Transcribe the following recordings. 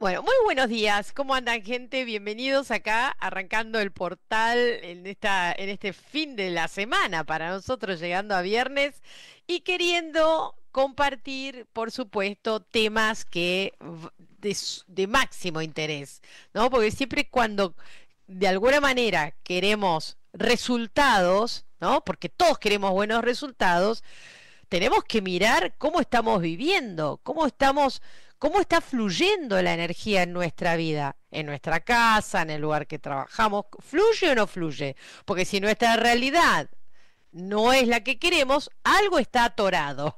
Bueno, muy buenos días. ¿Cómo andan, gente? Bienvenidos acá, arrancando el portal en, esta, en este fin de la semana para nosotros, llegando a viernes y queriendo compartir, por supuesto, temas que de, máximo interés, ¿no? Porque siempre cuando de alguna manera queremos resultados, ¿no? Porque todos queremos buenos resultados, tenemos que mirar cómo estamos viviendo, cómo estamos cómo está fluyendo la energía en nuestra vida, en nuestra casa, en el lugar que trabajamos, ¿fluye o no fluye? Porque si nuestra realidad no es la que queremos, algo está atorado.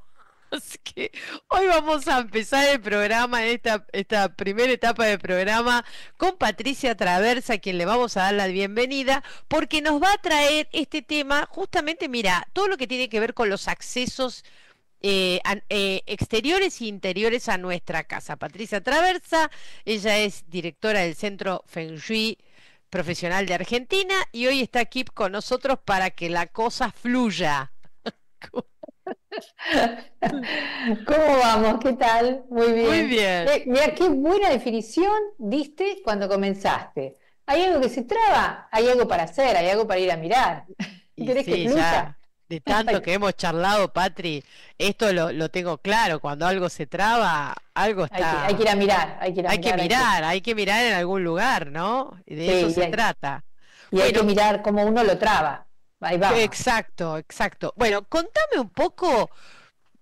Así que hoy vamos a empezar el programa, esta, esta primera etapa del programa, con Patricia Traversa, a quien le vamos a dar la bienvenida, porque nos va a traer este tema, justamente, mira, todo lo que tiene que ver con los accesos eh, eh, exteriores e interiores a nuestra casa. Patricia Traversa, ella es directora del Centro Feng Shui Profesional de Argentina y hoy está aquí con nosotros para que la cosa fluya. ¿Cómo vamos? ¿Qué tal? Muy bien. Eh, mira, qué buena definición diste cuando comenzaste. Hay algo que se traba, hay algo para hacer, hay algo para ir a mirar. ¿Querés que fluya? de tanto que hemos charlado, Patri, esto lo, tengo claro, cuando algo se traba, algo está... Hay que, ir a mirar, hay que ir a hay mirar. Que mirar hay que mirar en algún lugar, ¿no? de eso se trata. Y hay que mirar cómo uno lo traba. Exacto, exacto. Bueno, contame un poco,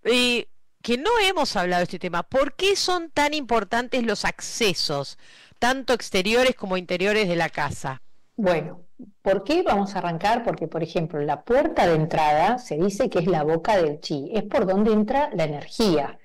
eh, que no hemos hablado de este tema, ¿por qué son tan importantes los accesos, tanto exteriores como interiores de la casa? Bueno, ¿por qué vamos a arrancar? Porque, por ejemplo, la puerta de entrada se dice que es la boca del chi, es por donde entra la energía.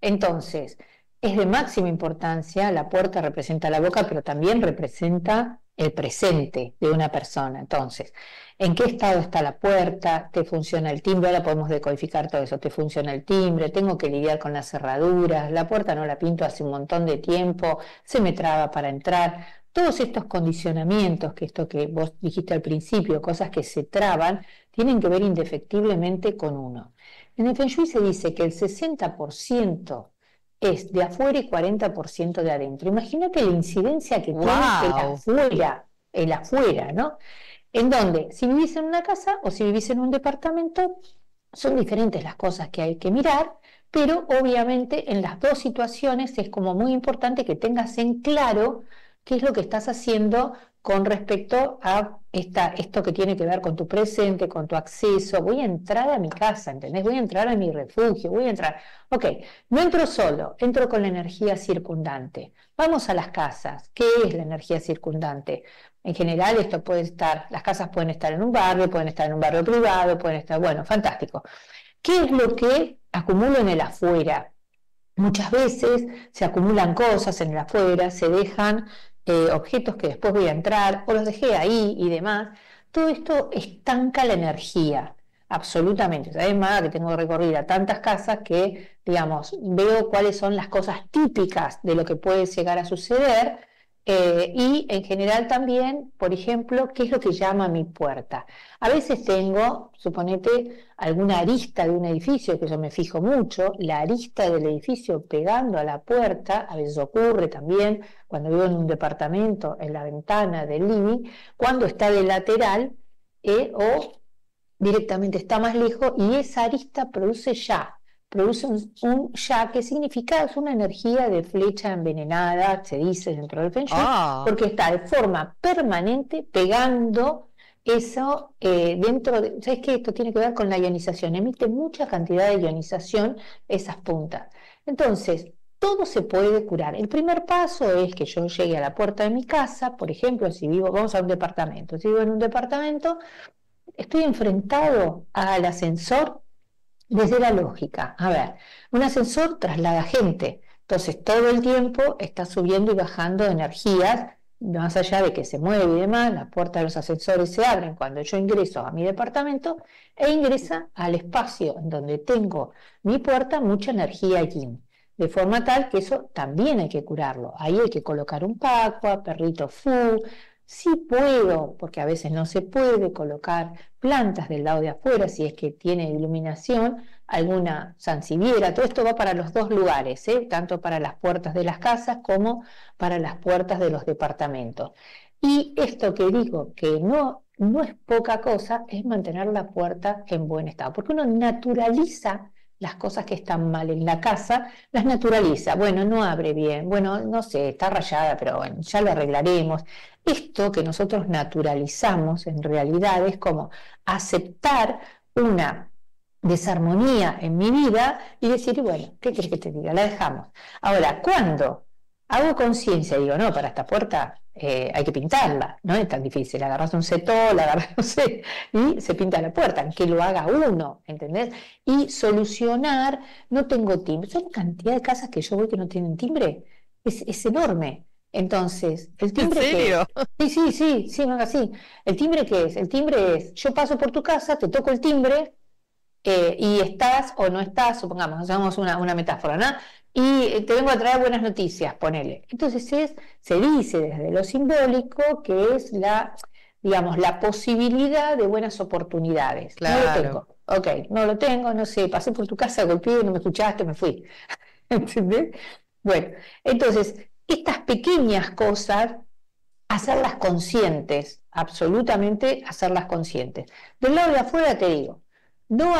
Entonces, es de máxima importancia, la puerta representa la boca, pero también representa el presente de una persona. Entonces, ¿en qué estado está la puerta? ¿Te funciona el timbre? Ahora podemos decodificar todo eso. ¿Te funciona el timbre? ¿Tengo que lidiar con las cerraduras? La puerta no la pinto hace un montón de tiempo, se me traba para entrar. Todos estos condicionamientos, que esto que vos dijiste al principio, cosas que se traban, tienen que ver indefectiblemente con uno. En el Feng se dice que el 60% es de afuera y 40% de adentro. Imagínate la incidencia que tiene el afuera, el afuera, ¿no? En donde, si vivís en una casa o si vivís en un departamento, son diferentes las cosas que hay que mirar, pero obviamente en las dos situaciones es como muy importante que tengas en claro qué es lo que estás haciendo con respecto a esta, esto que tiene que ver con tu presente, con tu acceso. Voy a entrar a mi casa, ¿entendés? Voy a entrar a mi refugio, voy a entrar. Ok, no entro solo, entro con la energía circundante. Vamos a las casas. ¿Qué es la energía circundante? En general, esto puede estar, las casas pueden estar en un barrio, pueden estar en un barrio privado, pueden estar, bueno, fantástico. ¿Qué es lo que acumulo en el afuera? Muchas veces se acumulan cosas en el afuera, se dejan eh, objetos que después voy a entrar, o los dejé ahí y demás, todo esto estanca la energía, absolutamente. Es más que tengo que recorrer a tantas casas que, digamos, veo cuáles son las cosas típicas de lo que puede llegar a suceder eh, y en general también, por ejemplo, qué es lo que llama mi puerta. A veces tengo, suponete, alguna arista de un edificio, que yo me fijo mucho, la arista del edificio pegando a la puerta, a veces ocurre también cuando vivo en un departamento, en la ventana del living, cuando está de lateral eh, o directamente está más lejos y esa arista produce ya produce un, ya, que significa es una energía de flecha envenenada, se dice dentro del Feng ah. porque está de forma permanente pegando eso eh, dentro de. ¿Sabes qué? Esto tiene que ver con la ionización, emite mucha cantidad de ionización esas puntas. Entonces, todo se puede curar. El primer paso es que yo llegue a la puerta de mi casa, por ejemplo, si vivo, vamos a un departamento, si vivo en un departamento, estoy enfrentado al ascensor desde la lógica. A ver, un ascensor traslada gente, entonces todo el tiempo está subiendo y bajando energías, más allá de que se mueve y demás, las puertas de los ascensores se abren cuando yo ingreso a mi departamento e ingresa al espacio en donde tengo mi puerta mucha energía aquí, De forma tal que eso también hay que curarlo. Ahí hay que colocar un pacua, perrito fu, sí puedo, porque a veces no se puede colocar plantas del lado de afuera, si es que tiene iluminación, alguna sanciviera, todo esto va para los dos lugares, ¿eh? tanto para las puertas de las casas como para las puertas de los departamentos. Y esto que digo, que no, no es poca cosa, es mantener la puerta en buen estado, porque uno naturaliza las cosas que están mal en la casa, las naturaliza. Bueno, no abre bien, bueno, no sé, está rayada, pero bueno, ya lo arreglaremos. Esto que nosotros naturalizamos en realidad es como aceptar una desarmonía en mi vida y decir, bueno, ¿qué quieres que te diga? La dejamos. Ahora, cuando Hago conciencia y digo, no, para esta puerta eh, hay que pintarla, no es tan difícil, agarras un la agarras, no sé, y se pinta la puerta, que lo haga uno, ¿entendés? Y solucionar, no tengo timbre, son cantidad de casas que yo voy que no tienen timbre, es enorme, entonces, el timbre. ¿En serio? sí, sí, sí, sí, así. ¿El timbre qué es? El timbre es, yo paso por tu casa, te toco el timbre, eh, y estás o no estás, supongamos, usamos una, metáfora, ¿no? Y eh, te vengo a traer buenas noticias, ponele. Entonces se dice desde lo simbólico que es la, digamos, la posibilidad de buenas oportunidades. No lo tengo. Ok, no lo tengo, no sé, pasé por tu casa, golpeé, no me escuchaste, me fui. ¿Entendés? Bueno, entonces, estas pequeñas cosas, hacerlas conscientes, absolutamente hacerlas conscientes. Del lado de afuera te digo, no,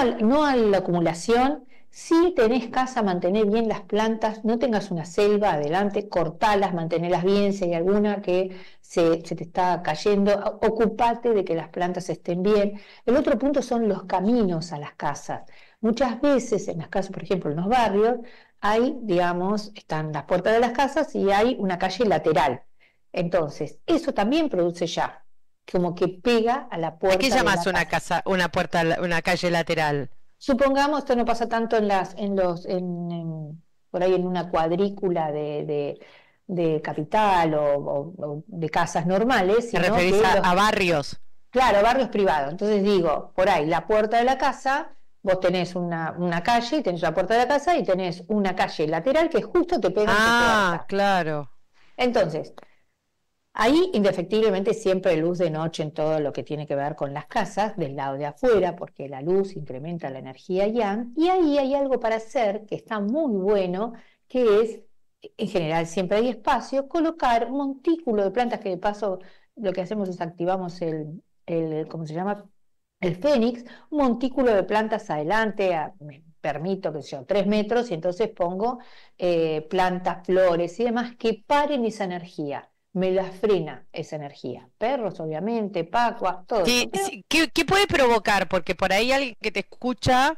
a la acumulación, si tenés casa, mantener bien las plantas, no tengas una selva, adelante, cortalas, mantenerlas bien, si hay alguna que se, se, te está cayendo, ocupate de que las plantas estén bien. El otro punto son los caminos a las casas. Muchas veces en las casas, por ejemplo, en los barrios, hay, digamos, están las puertas de las casas y hay una calle lateral. Entonces, eso también produce ya, como que pega a la puerta. ¿A qué llamas una casa, una puerta, una calle lateral? Supongamos, esto no pasa tanto en las, en los, en, por ahí en una cuadrícula de, capital o, de casas normales. Te referís a, a, barrios. Claro, barrios privados. Entonces digo, por ahí, la puerta de la casa Vos tenés una, una calle, tenés la puerta de la casa y tenés una calle lateral que justo te pega. Ah, claro. Entonces, Ahí, indefectiblemente, siempre luz de noche en todo lo que tiene que ver con las casas, del lado de afuera, porque la luz incrementa la energía yang. Y ahí hay algo para hacer que está muy bueno, que es, en general, siempre hay espacio, colocar un montículo de plantas que de paso lo que hacemos es activamos el, el ¿cómo se llama? el fénix, un montículo de plantas adelante, me permito que sea tres metros, y entonces pongo eh, plantas, flores y demás que paren esa energía. Me la frena esa energía. Perros, obviamente, pacuas, todo. ¿Qué, ¿qué, puede provocar? Porque por ahí alguien que te escucha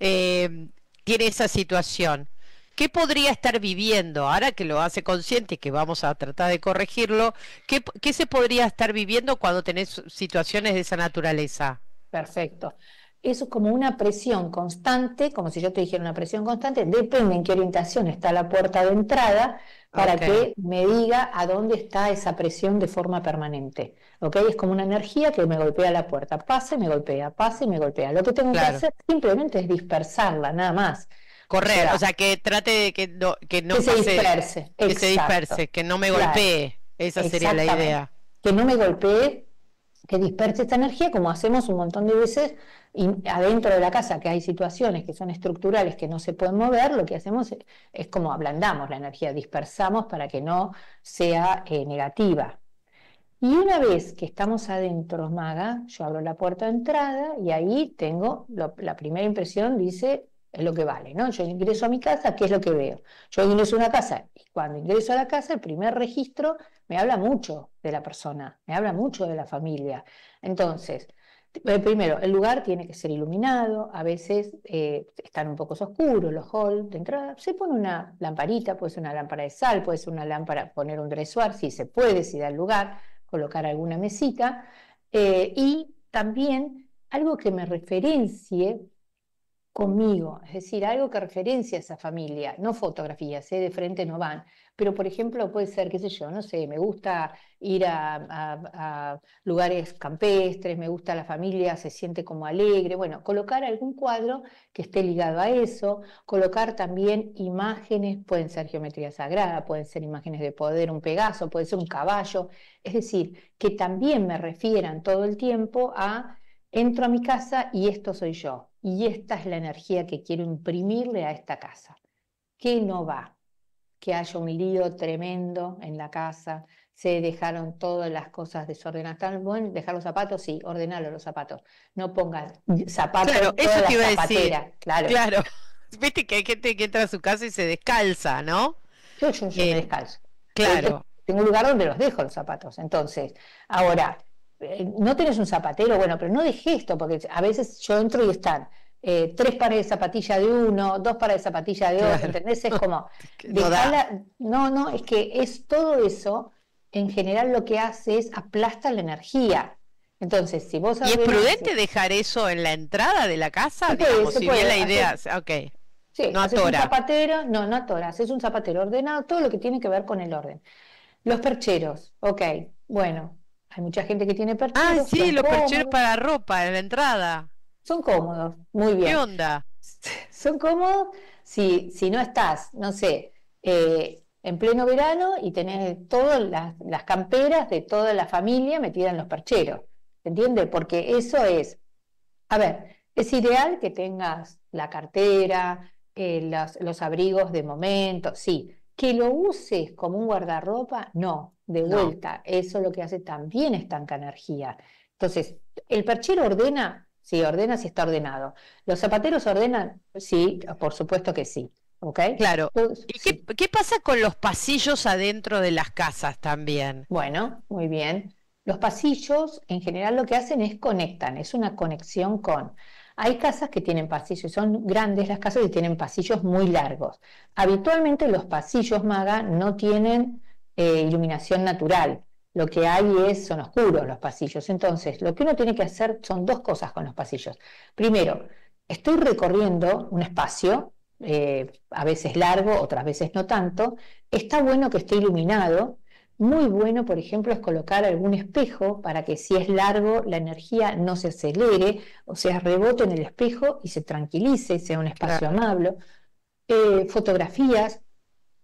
eh, tiene esa situación. ¿Qué podría estar viviendo ahora que lo hace consciente y que vamos a tratar de corregirlo? ¿Qué, se podría estar viviendo cuando tenés situaciones de esa naturaleza? Perfecto. Eso es como una presión constante, como si yo te dijera una presión constante, depende en qué orientación está la puerta de entrada para que me diga a dónde está esa presión de forma permanente. ¿Ok? Es como una energía que me golpea la puerta, Pase, y me golpea, pasa y me golpea. Lo que tengo que hacer simplemente es dispersarla, nada más correr, o sea, que trate de que no, que no que se disperse, que se disperse, que no me golpee, esa sería la idea. Que no me golpee, que disperse esta energía, como hacemos un montón de veces adentro de la casa, que hay situaciones que son estructurales que no se pueden mover, lo que hacemos es, como ablandamos la energía, dispersamos para que no sea eh, negativa. Y una vez que estamos adentro, Maga, yo abro la puerta de entrada y ahí tengo la primera impresión, dice es lo que vale, ¿no? Yo ingreso a mi casa, ¿qué es lo que veo? Yo ingreso a una casa y cuando ingreso a la casa, el primer registro me habla mucho de la persona, me habla mucho de la familia. Entonces, eh, primero, el lugar tiene que ser iluminado, a veces eh, están un poco oscuros los halls de entrada, se pone una lamparita, puede ser una lámpara de sal, puede ser una lámpara, poner un dresuar, si se puede, si da el lugar, colocar alguna mesita, eh, y también algo que me referencie conmigo, es decir, algo que referencia a esa familia, no fotografías, ¿eh? de frente no van, pero por ejemplo puede ser, qué sé yo, no sé, me gusta ir a, a, lugares campestres, me gusta la familia, se siente como alegre, bueno, colocar algún cuadro que esté ligado a eso, colocar también imágenes, pueden ser geometría sagrada, pueden ser imágenes de poder, un Pegaso, puede ser un caballo, es decir, que también me refieran todo el tiempo a, entro a mi casa y esto soy yo y esta es la energía que quiero imprimirle a esta casa. ¿Qué no va? Que haya un lío tremendo en la casa, se dejaron todas las cosas desordenadas. bueno dejar los zapatos? Sí, ordenalo los zapatos. No pongan zapatos claro, en zapatera. Claro. Viste que hay gente que entra a su casa y se descalza, ¿no? Yo, yo, me eh, descalzo. Claro. tengo un lugar donde los dejo los zapatos. Entonces, ahora, eh, no tenés un zapatero, bueno, pero no dejé esto, porque a veces yo entro y están eh, tres pares de zapatilla de uno, dos pares de zapatilla de otro, ¿entendés? Es como, no, no, es que es todo eso, en general lo que hace es aplasta la energía. Entonces, si vos... ¿Y es prudente dejar eso en la entrada de la casa? bien la idea, ah, ok. no zapatero, no, no atoras, es un zapatero ordenado, todo lo que tiene que ver con el orden. Los percheros, ok, bueno, hay mucha gente que tiene percheros. Ah, sí, los percheros para ropa en la entrada. Son cómodos, muy bien. ¿Qué onda? Son cómodos si, si no estás, no sé, eh, en pleno verano y tenés todas las, camperas de toda la familia metidas en los percheros. ¿entiendes? entiende? Porque eso es, a ver, es ideal que tengas la cartera, eh, los abrigos de momento, sí. Que lo uses como un guardarropa, no de vuelta. Eso lo que hace también estanca energía. Entonces, el perchero ordena, sí, ordena si está ordenado. ¿Los zapateros ordenan? Sí, por supuesto que sí. Okay. Claro. Pues, ¿Y qué, qué, pasa con los pasillos adentro de las casas también? Bueno, muy bien. Los pasillos en general lo que hacen es conectan, es una conexión con. Hay casas que tienen pasillos, y son grandes las casas y tienen pasillos muy largos. Habitualmente los pasillos maga no tienen eh, iluminación natural. Lo que hay es, son oscuros los pasillos. Entonces, lo que uno tiene que hacer son dos cosas con los pasillos. Primero, estoy recorriendo un espacio, eh, a veces largo, otras veces no tanto. Está bueno que esté iluminado. Muy bueno, por ejemplo, es colocar algún espejo para que si es largo la energía no se acelere, o sea, rebote en el espejo y se tranquilice, sea un espacio amable. Eh, fotografías,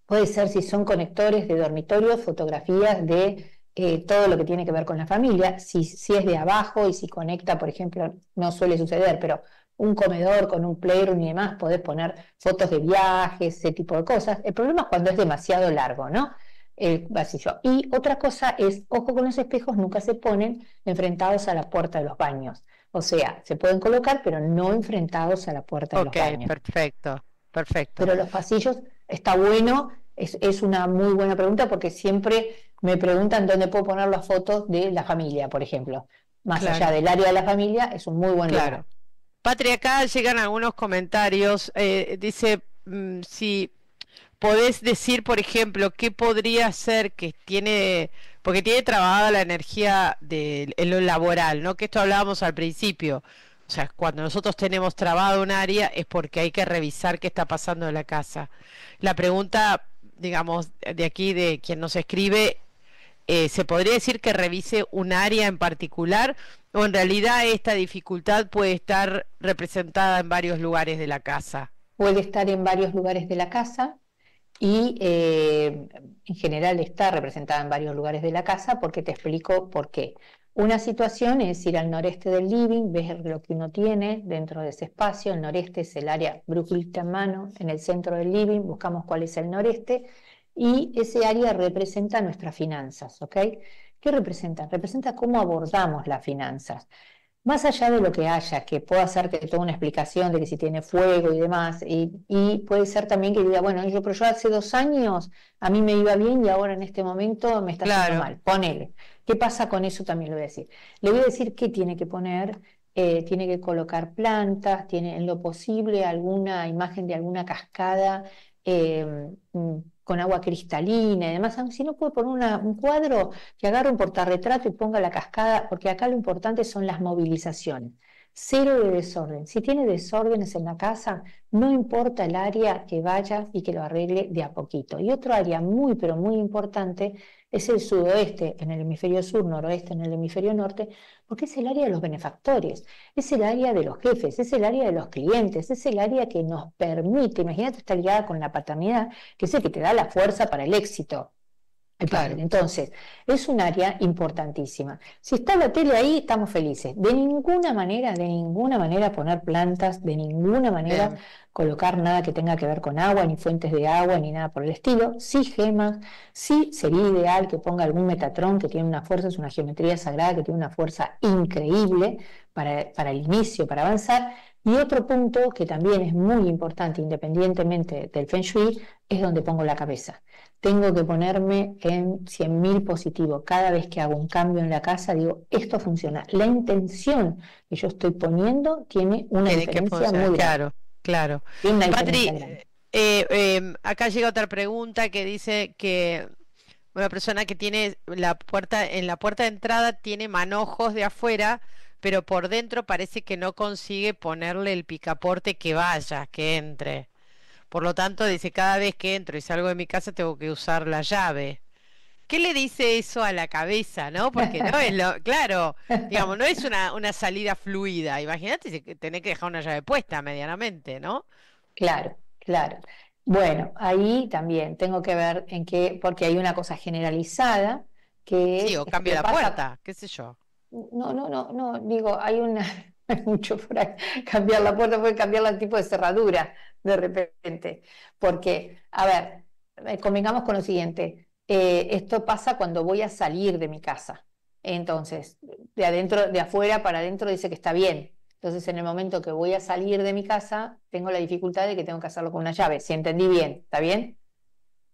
Puede ser si son conectores de dormitorio, fotografías de eh, todo lo que tiene que ver con la familia. Si, es de abajo y si conecta, por ejemplo, no suele suceder, pero un comedor con un playroom y demás, podés poner fotos de viajes, ese tipo de cosas. El problema es cuando es demasiado largo, ¿no? El pasillo. Y otra cosa es, ojo con los espejos, nunca se ponen enfrentados a la puerta de los baños. O sea, se pueden colocar, pero no enfrentados a la puerta de los baños. Ok, perfecto, perfecto. Pero los pasillos está bueno, es, una muy buena pregunta porque siempre me preguntan dónde puedo poner las fotos de la familia, por ejemplo. Más allá del área de la familia, es un muy buen claro. lugar. Patria, acá llegan algunos comentarios. Eh, dice, mm, si podés decir, por ejemplo, qué podría ser que tiene, porque tiene trabajada la energía de, en lo laboral, ¿no? Que esto hablábamos al principio. O sea, cuando nosotros tenemos trabado un área es porque hay que revisar qué está pasando en la casa. La pregunta, digamos, de aquí, de quien nos escribe, eh, ¿se podría decir que revise un área en particular o en realidad esta dificultad puede estar representada en varios lugares de la casa? Puede estar en varios lugares de la casa y eh, en general está representada en varios lugares de la casa porque te explico por qué. Una situación es ir al noreste del living, ver lo que uno tiene dentro de ese espacio. El noreste es el área brújula en mano, en el centro del living, buscamos cuál es el noreste y ese área representa nuestras finanzas, ¿ok? ¿Qué representa? Representa cómo abordamos las finanzas más allá de lo que haya, que pueda hacerte que toda una explicación de que si tiene fuego y demás, y, puede ser también que diga, bueno, yo, pero yo hace dos años a mí me iba bien y ahora en este momento me está mal, ponele. ¿Qué pasa con eso? También lo voy a decir. Le voy a decir qué tiene que poner, eh, tiene que colocar plantas, tiene en lo posible alguna imagen de alguna cascada eh, mm, con agua cristalina y demás. Si no puedo poner un cuadro, que agarre un portarretrato y ponga la cascada, porque acá lo importante son las movilizaciones. Cero de desorden. Si tiene desórdenes en la casa, no importa el área que vaya y que lo arregle de a poquito. Y otro área muy, pero muy importante es el sudoeste en el hemisferio sur, noroeste en el hemisferio norte, porque es el área de los benefactores, es el área de los jefes, es el área de los clientes, es el área que nos permite, imagínate, está ligada con la paternidad, que es el que te da la fuerza para el éxito. Entonces, es un área importantísima. Si está la tele ahí, estamos felices. De ninguna manera, de ninguna manera poner plantas, de ninguna manera colocar nada que tenga que ver con agua, ni fuentes de agua, ni nada por el estilo. Sí gemas, sí sería ideal que ponga algún metatrón que tiene una fuerza, es una geometría sagrada que tiene una fuerza increíble para, para el inicio, para avanzar, y otro punto que también es muy importante, independientemente del feng shui, es donde pongo la cabeza tengo que ponerme en 100.000 positivo. Cada vez que hago un cambio en la casa, digo, esto funciona. La intención que yo estoy poniendo tiene una tiene muy Claro, grande. claro. Patri, eh, eh em, acá llega otra pregunta que dice que una persona que tiene la puerta en la puerta de entrada tiene manojos de afuera pero por dentro parece que no consigue ponerle el picaporte que vaya, que entre. Por lo tanto, dice, cada vez que entro y salgo de mi casa tengo que usar la llave. ¿Qué le dice eso a la cabeza, no? Porque no es lo, claro, digamos, no es una, una salida fluida. Imagínate si tenés que dejar una llave puesta medianamente, ¿no? Claro, claro. Bueno, ahí también tengo que ver en qué, porque hay una cosa generalizada que sí, o cambio la puerta, qué sé yo. No, no, no, no, digo, hay una mucho por Cambiar la puerta puede cambiar el tipo de cerradura, de repente. Porque, a ver, eh, convengamos con lo siguiente, eh, esto pasa cuando voy a salir de mi casa. Entonces, de adentro, de afuera para adentro dice que está bien. Entonces, en el momento que voy a salir de mi casa, tengo la dificultad de que tengo que hacerlo con una llave. Si entendí bien, ¿está bien?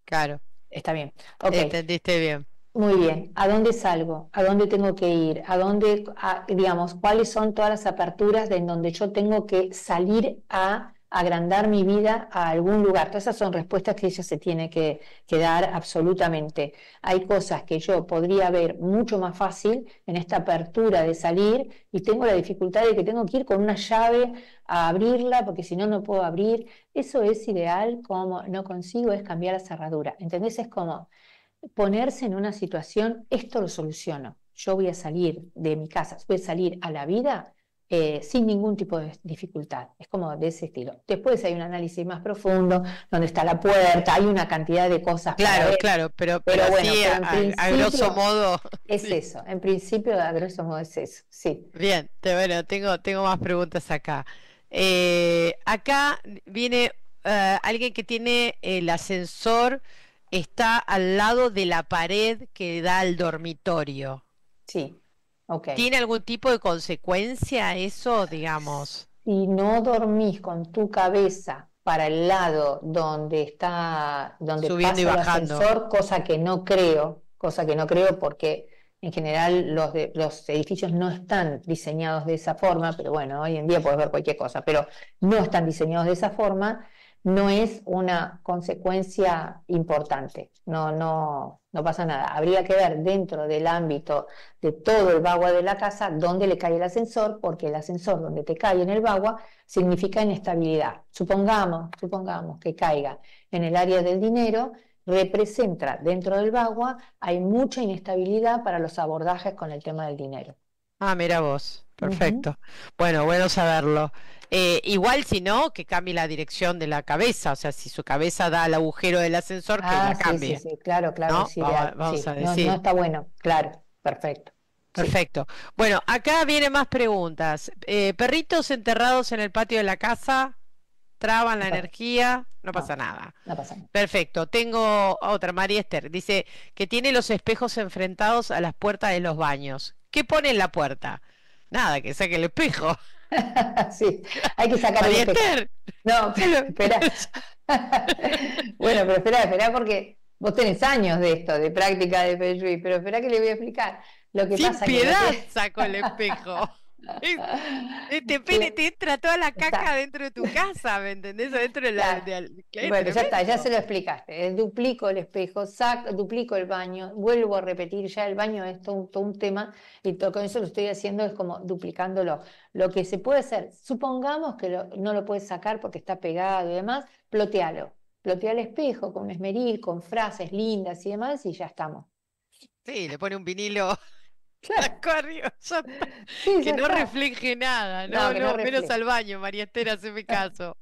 Claro. Está bien. Entendiste bien. Muy bien, ¿a dónde salgo? ¿A dónde tengo que ir? ¿A dónde, digamos, cuáles son todas las aperturas de en donde yo tengo que salir a agrandar mi vida a algún lugar. Todas esas son respuestas que ella se tiene que, que, dar absolutamente. Hay cosas que yo podría ver mucho más fácil en esta apertura de salir y tengo la dificultad de que tengo que ir con una llave a abrirla porque si no, no puedo abrir. Eso es ideal, como no consigo es cambiar la cerradura. ¿Entendés? Es como ponerse en una situación, esto lo soluciono. Yo voy a salir de mi casa, voy a salir a la vida eh, sin ningún tipo de dificultad. Es como de ese estilo. Después hay un análisis más profundo, donde está la puerta, hay una cantidad de cosas. Claro, claro, pero, pero, sí, a, grosso modo. Es eso, en principio a grosso modo es eso, sí. Bien, bueno, tengo, tengo más preguntas acá. Eh, acá viene eh, alguien que tiene el ascensor, está al lado de la pared que da al dormitorio. Sí. ¿Tiene algún tipo de consecuencia eso, digamos? Y no dormís con tu cabeza para el lado donde está, donde pasa el ascensor, cosa que no creo, cosa que no creo porque en general los, los edificios no están diseñados de esa forma, pero bueno, hoy en día puedes ver cualquier cosa, pero no están diseñados de esa forma, no es una consecuencia importante, no, no, no pasa nada. Habría que ver dentro del ámbito de todo el vagua de la casa dónde le cae el ascensor, porque el ascensor donde te cae en el bagua significa inestabilidad. Supongamos, supongamos que caiga en el área del dinero, representa dentro del vagua hay mucha inestabilidad para los abordajes con el tema del dinero. Ah, mira vos, perfecto. Bueno, bueno saberlo. Eh, igual si no, que cambie la dirección de la cabeza, o sea, si su cabeza da al agujero del ascensor, que la ah, cambie. claro, claro. vamos, a No, está bueno, claro, perfecto. Perfecto. Bueno, acá vienen más preguntas. Eh, perritos enterrados en el patio de la casa, traban la energía, no, pasa nada. No pasa nada. Perfecto. Tengo otra, María Esther. Dice que tiene los espejos enfrentados a las puertas de los baños. ¿Qué pone en la puerta? Nada, que saque el espejo. sí, hay que sacar el espejo. No, pero espera. bueno, pero espera, espera, porque vos tenés años de esto, de práctica de Feng pero espera que le voy a explicar. Lo que Sin piedad sacó el espejo. te, entra toda la caca dentro de tu casa, ¿me entendés? Dentro de bueno, ya está, ya se lo explicaste. Eh, duplico el espejo, duplico el baño, vuelvo a repetir, ya el baño es todo, un tema y todo, con eso lo estoy haciendo es como duplicándolo. Lo que se puede hacer, supongamos que no lo puedes sacar porque está pegado y demás, plotealo. Plotea el espejo con esmeril, con frases lindas y demás y ya estamos. Sí, le pone un vinilo Claro. que no refleje nada, no, menos al baño, María hace mi caso.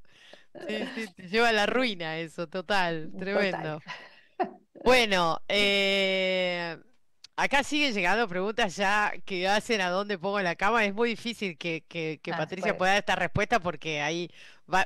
Sí, sí, te lleva a la ruina eso, total, tremendo. Bueno, eh, acá siguen llegando preguntas ya que hacen a dónde pongo la cama. Es muy difícil que, ah, Patricia pueda dar esta respuesta porque hay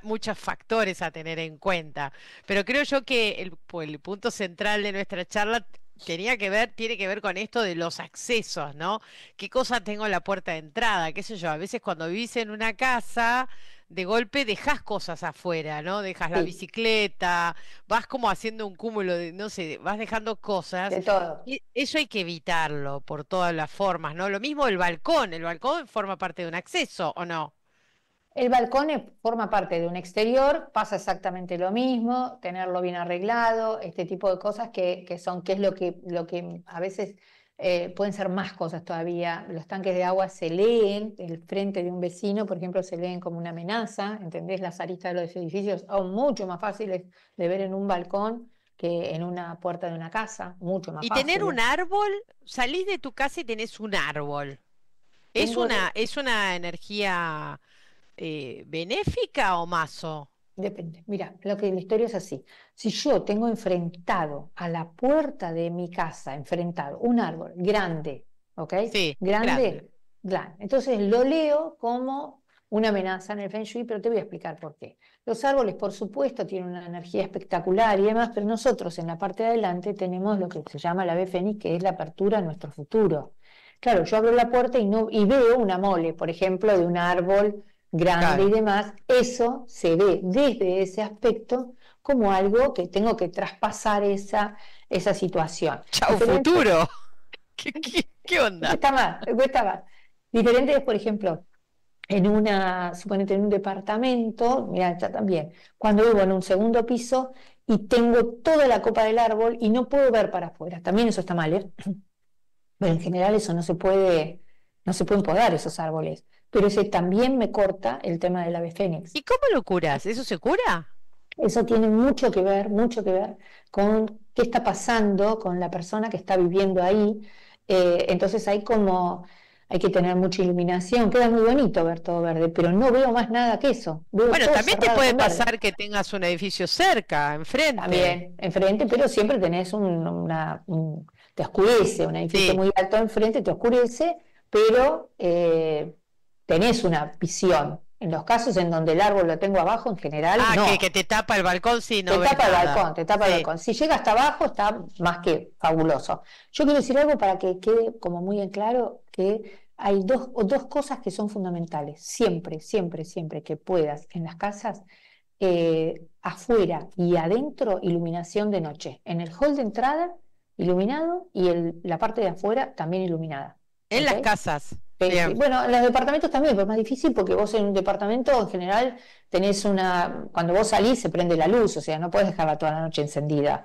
muchos factores a tener en cuenta. Pero creo yo que el pues, punto central de nuestra charla tenía que ver, tiene que ver con esto de los accesos, ¿no? ¿Qué cosa tengo en la puerta de entrada? ¿Qué sé yo? A veces cuando vivís en una casa, de golpe dejas cosas afuera, ¿no? Dejas la bicicleta, vas como haciendo un cúmulo de, no sé, vas dejando cosas. De todo. eso hay que evitarlo por todas las formas, ¿no? Lo mismo el balcón, el balcón forma parte de un acceso, ¿o no? El balcón forma parte de un exterior, pasa exactamente lo mismo, tenerlo bien arreglado, este tipo de cosas que, que son, que es lo que, lo que a veces eh, pueden ser más cosas todavía. Los tanques de agua se leen, el frente de un vecino, por ejemplo, se leen como una amenaza, ¿entendés? Las aristas de los edificios son mucho más fáciles de ver en un balcón que en una puerta de una casa, mucho más y Y tener un árbol, salís de tu casa y tenés un árbol. Es una, es una energía eh, benéfica o mazo? Depende. Mira, lo que la historia es así. Si yo tengo enfrentado a la puerta de mi casa, enfrentado, un árbol grande, ¿ok? Sí, grande, grande. Entonces lo leo como una amenaza en el Feng Shui, pero te voy a explicar por qué. Los árboles, por supuesto, tienen una energía espectacular y demás, pero nosotros en la parte de adelante tenemos lo que se llama la B que es la apertura a nuestro futuro. Claro, yo abro la puerta y, no, y veo una mole, por ejemplo, de un árbol grande y demás, eso se ve desde ese aspecto como algo que tengo que traspasar esa, esa situación. ¡Chao, futuro! ¿Qué, onda? Está mal, cuesta mal. Diferente es, por ejemplo, en una, suponete, en un departamento, mira, ya también, cuando vivo en un segundo piso y tengo toda la copa del árbol y no puedo ver para afuera. También eso está mal, ¿eh? Pero en general eso no se puede, no se pueden podar esos árboles pero ese también me corta el tema del ave fénix. ¿Y cómo lo curas? ¿Eso se cura? Eso tiene mucho que ver, mucho que ver con qué está pasando con la persona que está viviendo ahí. Eh, entonces hay como, hay que tener mucha iluminación. Queda muy bonito ver todo verde, pero no veo más nada que eso. bueno, también te puede pasar que tengas un edificio cerca, enfrente. También, enfrente, pero siempre tenés una, te oscurece, un edificio muy alto enfrente te oscurece, pero... Eh, tenés una visión. En los casos en donde el árbol lo tengo abajo, en general. Ah, que, te tapa el balcón si no. Te tapa el balcón, te tapa el balcón. Si llega hasta abajo, está más que fabuloso. Yo quiero decir algo para que quede como muy en claro que hay dos, dos cosas que son fundamentales. Siempre, siempre, siempre que puedas en las casas, eh, afuera y adentro, iluminación de noche. En el hall de entrada, iluminado, y en la parte de afuera también iluminada. En las casas. Este, bueno, en los departamentos también, pero es más difícil porque vos en un departamento en general tenés una. Cuando vos salís se prende la luz, o sea, no puedes dejarla toda la noche encendida.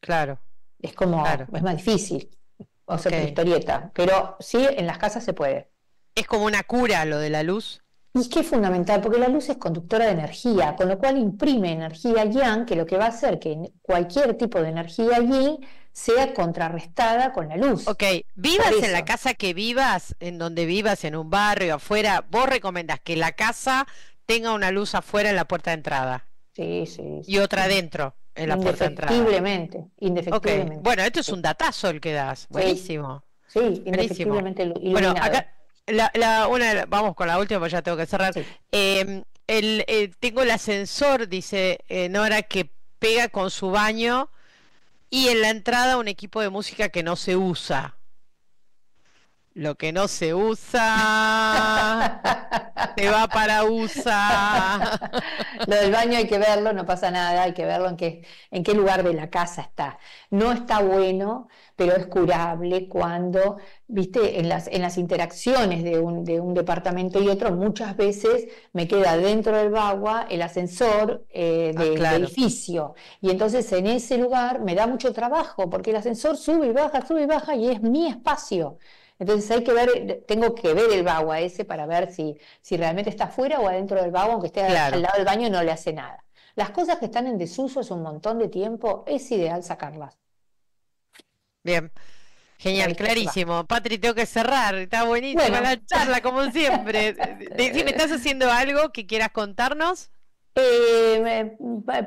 Claro. Es como. Es más difícil. O sea, historieta. Pero sí, en las casas se puede. Es como una cura lo de la luz. Y es que es fundamental, porque la luz es conductora de energía, con lo cual imprime energía yang, que lo que va a hacer que cualquier tipo de energía yin sea contrarrestada con la luz. Ok, vivas en la casa que vivas, en donde vivas, en un barrio, afuera, vos recomendás que la casa tenga una luz afuera en la puerta de entrada. Sí, sí. Y otra adentro, en la puerta de entrada. Indefectiblemente, indefectiblemente. Bueno, esto es un datazo el que das, buenísimo. Sí, indefectiblemente Bueno, acá, la, una, vamos con la última, porque ya tengo que cerrar. Em, el, eh, tengo el ascensor, dice eh, Nora, que pega con su baño y en la entrada un equipo de música que no se usa. Lo que no se usa se va para USA. Lo del baño hay que verlo, no pasa nada, hay que verlo en qué, en qué lugar de la casa está. No está bueno, pero es curable cuando, viste, en las, en las interacciones de un, departamento y otro, muchas veces me queda dentro del bagua el ascensor eh, ah, del edificio. Y entonces en ese lugar me da mucho trabajo, porque el ascensor sube y baja, sube y baja, y es mi espacio. Entonces hay que ver, tengo que ver el vago a ese para ver si, si realmente está afuera o adentro del vago aunque esté al lado del baño no le hace nada. Las cosas que están en desuso es un montón de tiempo, es ideal sacarlas. Bien. Genial, clarísimo. Patri, tengo que cerrar. Está buenísima la charla, como siempre. me ¿estás haciendo algo que quieras contarnos? Eh,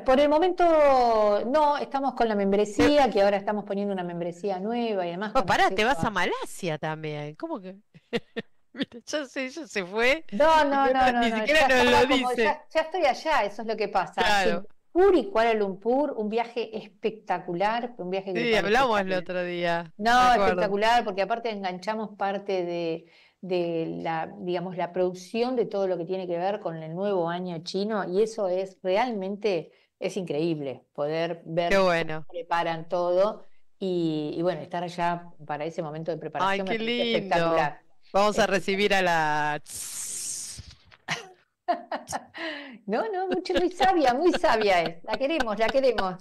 por el momento no, estamos con la membresía, que ahora estamos poniendo una membresía nueva y demás. Oh, pará, te vas a Malasia también. ¿Cómo que? ya sé, ya se fue. No, no, no, Ni siquiera ya, nos lo dice. Ya, estoy allá, eso es lo que pasa. Claro. y Kuala Lumpur, un viaje espectacular, un viaje Sí, hablamos el otro día. No, espectacular, porque aparte enganchamos parte de de la, digamos, la producción de todo lo que tiene que ver con el nuevo año chino y eso es realmente, es increíble poder ver Qué cómo preparan todo y, bueno, estar allá para ese momento de preparación. Ay, qué Vamos a este recibir a la... no, no, muy sabia, muy sabia es. La queremos, la queremos.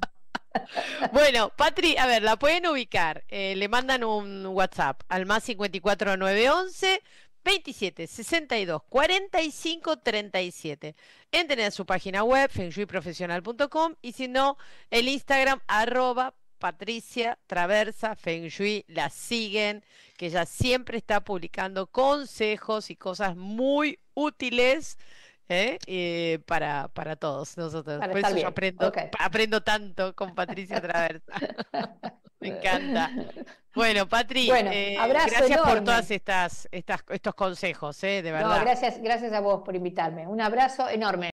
Bueno, Patri, a ver, la pueden ubicar. Eh, le mandan un WhatsApp al más 54 911 27 62 45 37. Entren a su página web, fengshuiprofesional.com, y si no, el Instagram, arroba Patricia Traversa Feng la siguen, que ella siempre está publicando consejos y cosas muy útiles ¿eh? ¿eh? para, para todos nosotros. Por eso yo aprendo, aprendo tanto con Patricia Traversa. Me encanta. Bueno, Patri, eh, gracias por todas estas, estas estos consejos, ¿eh? de verdad. gracias, gracias a vos por invitarme. Un abrazo enorme.